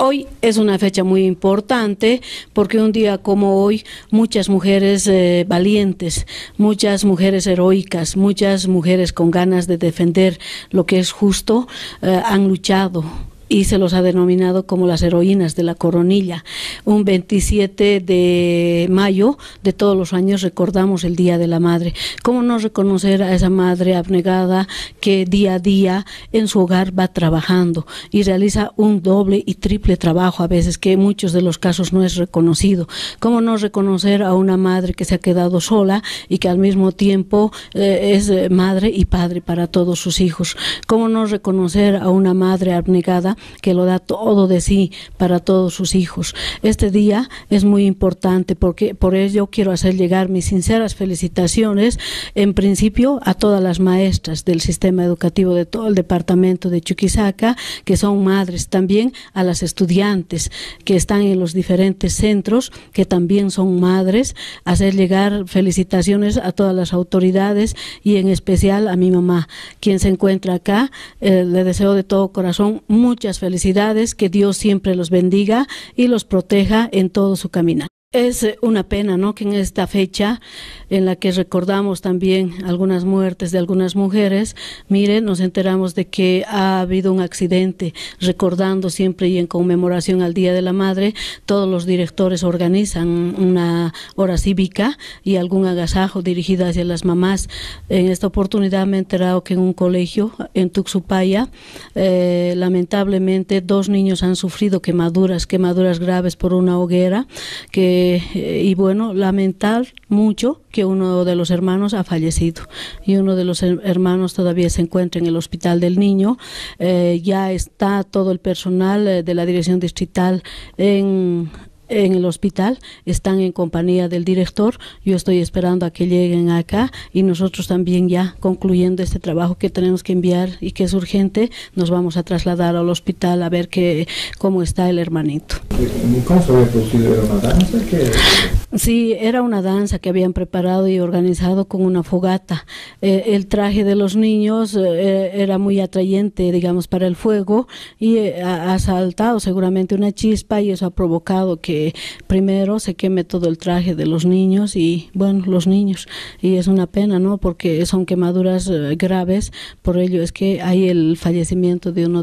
Hoy es una fecha muy importante porque un día como hoy muchas mujeres eh, valientes, muchas mujeres heroicas, muchas mujeres con ganas de defender lo que es justo eh, han luchado y se los ha denominado como las heroínas de la coronilla. Un 27 de mayo de todos los años recordamos el Día de la Madre. ¿Cómo no reconocer a esa madre abnegada que día a día en su hogar va trabajando y realiza un doble y triple trabajo a veces que en muchos de los casos no es reconocido? ¿Cómo no reconocer a una madre que se ha quedado sola y que al mismo tiempo eh, es eh, madre y padre para todos sus hijos? ¿Cómo no reconocer a una madre abnegada que lo da todo de sí para todos sus hijos. Este día es muy importante porque por ello quiero hacer llegar mis sinceras felicitaciones en principio a todas las maestras del sistema educativo de todo el departamento de Chuquisaca que son madres, también a las estudiantes que están en los diferentes centros que también son madres, hacer llegar felicitaciones a todas las autoridades y en especial a mi mamá, quien se encuentra acá. Eh, le deseo de todo corazón muchas felicidades, que Dios siempre los bendiga y los proteja en todo su camino. Es eh, una pena, ¿no? Que en esta fecha, en la que recordamos también algunas muertes de algunas mujeres, miren, nos enteramos de que ha habido un accidente, recordando siempre y en conmemoración al Día de la Madre, todos los directores organizan una hora cívica y algún agasajo dirigido hacia las mamás. En esta oportunidad me he enterado que en un colegio en Tuxupaya, eh, lamentablemente, dos niños han sufrido quemaduras, quemaduras graves por una hoguera que eh, y bueno, lamentar mucho que uno de los hermanos ha fallecido y uno de los hermanos todavía se encuentra en el hospital del niño. Eh, ya está todo el personal eh, de la dirección distrital en, en el hospital, están en compañía del director. Yo estoy esperando a que lleguen acá y nosotros también ya concluyendo este trabajo que tenemos que enviar y que es urgente, nos vamos a trasladar al hospital a ver que, cómo está el hermanito. Sí, era una danza que habían preparado y organizado con una fogata. Eh, el traje de los niños eh, eh, era muy atrayente, digamos, para el fuego y ha saltado seguramente una chispa y eso ha provocado que primero se queme todo el traje de los niños y, bueno, los niños. Y es una pena, ¿no? Porque son quemaduras graves, por ello es que hay el fallecimiento de uno